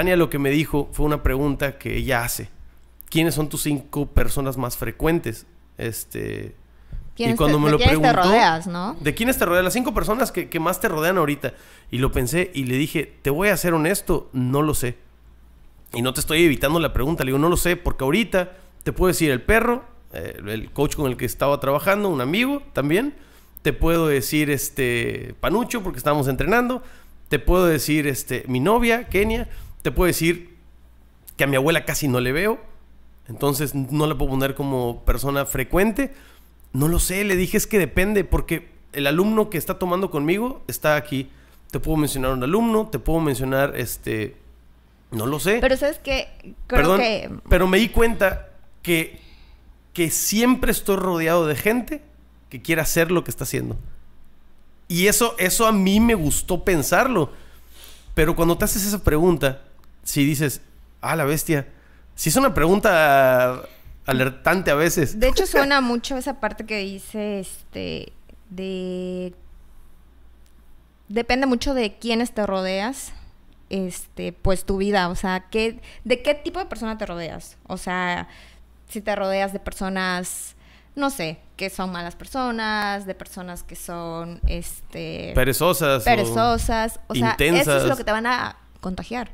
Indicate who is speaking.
Speaker 1: Tania lo que me dijo fue una pregunta que ella hace. ¿Quiénes son tus cinco personas más frecuentes? Este, y cuando me lo de quiénes te rodeas, ¿no? ¿De quiénes te rodeas? Las cinco personas que, más te rodean ahorita. Y lo pensé y le dije, te voy a ser honesto, no lo sé. Y no te estoy evitando la pregunta, le digo, no lo sé, porque ahorita te puedo decir el perro, eh, el coach con el que estaba trabajando, un amigo también. Te puedo decir este Panucho, porque estábamos entrenando. Te puedo decir este mi novia, Kenia te puedo decir que a mi abuela casi no le veo, entonces no la puedo poner como persona frecuente. No lo sé, le dije es que depende, porque el alumno que está tomando conmigo está aquí. Te puedo mencionar un alumno, te puedo mencionar este. No lo sé. Pero
Speaker 2: sabes que. Perdón,
Speaker 1: Pero me di cuenta que, que siempre estoy rodeado de gente que quiere hacer lo que está haciendo. Y eso, eso a mí me gustó pensarlo. Pero cuando te haces esa pregunta, si dices, ah, la bestia. Si es una pregunta alertante a veces. De
Speaker 3: hecho, suena mucho esa parte que dice, este, de... Depende mucho de quiénes te rodeas, este, pues tu vida, o sea, ¿de qué tipo de persona te rodeas? O sea, si te rodeas de personas no sé, que son malas personas, de personas que son este perezosas, perezosas, o, sea, eso es lo que te van a contagiar.